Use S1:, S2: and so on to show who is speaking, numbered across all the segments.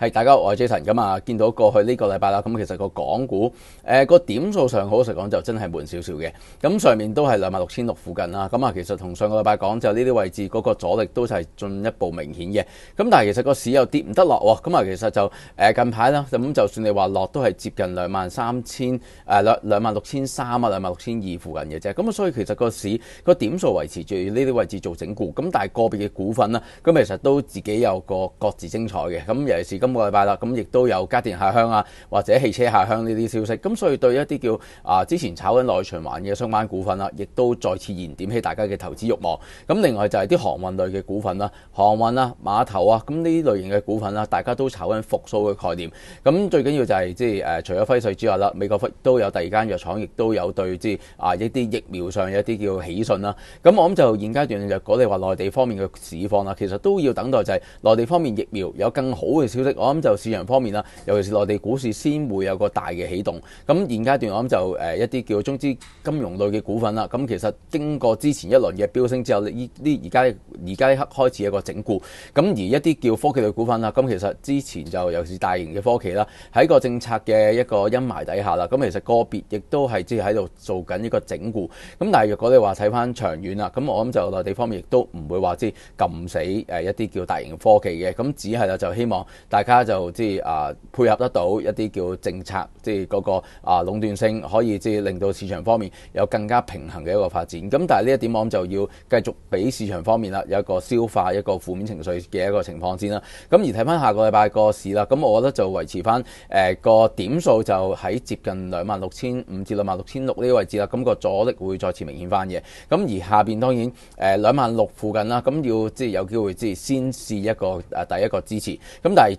S1: 系大家好，我系 Jason 咁啊，见到过去呢个礼拜啦，咁其实个港股诶个点数上，好实讲就真系闷少少嘅。咁上面都系两万六千六附近啦。咁啊，其实同上个礼拜讲就呢啲位置，嗰个阻力都系进一步明显嘅。咁但系其实个市又跌唔得落，咁啊，其实就诶近排啦，咁就算你话落，都系接近两万三千诶两两万六千三啊，两万六千二附近嘅啫。咁啊，所以其实个市个点数维持住呢啲位置做整固。咁但系个别嘅股份啦，咁其实都自己有个各自精彩嘅。咁尤其是。今個禮拜啦，咁亦都有家電下乡啊，或者汽車下乡呢啲消息，咁所以對一啲叫啊之前炒緊內循環嘅相關股份啦，亦都再次燃點起大家嘅投資慾望。咁另外就係啲航運類嘅股份啦，航運啊、碼頭啊，咁呢類型嘅股份啦，大家都炒緊復甦嘅概念。咁最緊要就係即係除咗輝瑞之外啦，美國都有第二間藥廠，亦都有對之啊一啲疫苗上有一啲叫喜訊啦。咁我諗就現階段若果你話內地方面嘅市況啦，其實都要等待就係內地方面疫苗有更好嘅消息。我諗就市場方面啦，尤其是內地股市先會有個大嘅起動。咁現階段我諗就一啲叫中資金融類嘅股份啦。咁其實經過之前一輪嘅飆升之後，呢呢而家而家一刻開始一個整固。咁而一啲叫科技類股份啦，咁其實之前就尤其是大型嘅科技啦，喺個政策嘅一個陰霾底下啦。咁其實個別亦都係係喺度做緊一個整固。咁但係若果你話睇翻長遠啦，咁我諗就內地方面亦都唔會話知撳死一啲叫大型科技嘅，咁只係啦就希望大。家就即系啊配合得到一啲叫政策，即系嗰个啊垄断性，可以即系令到市场方面有更加平衡嘅一个发展。咁但系呢一点，我谂就要继续俾市场方面啦，有一个消化一个负面情绪嘅一个情况先啦。咁而睇翻下个礼拜个市啦，咁我得就维持翻诶个点数就喺接近两万六千五至两万六千六呢位置啦。咁个阻力会再次明显翻嘅。咁而下边当然诶两万六附近啦，咁要即系有机会即先试一个诶第一个支持。咁但系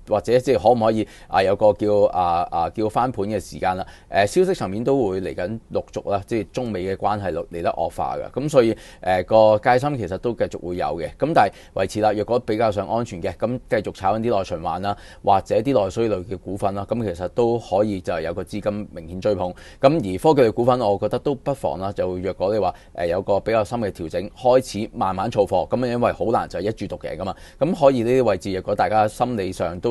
S1: 或者即係可唔可以啊？有個叫啊啊叫翻盤嘅時間啦。誒消息層面都會嚟緊陸續啦，即係中美嘅關係嚟得惡化嘅。咁所以誒個戒心其實都繼續會有嘅。咁但係維持啦。若果比較上安全嘅，咁繼續炒緊啲內循環啦，或者啲內需類嘅股份啦。咁其實都可以就係有個資金明顯追捧。咁而科技類股份，我覺得都不妨啦。就若果你話誒有個比較深嘅調整，開始慢慢湊貨。咁因為好難就係一注獨贏噶嘛。咁可以呢啲位置，若果大家心理上都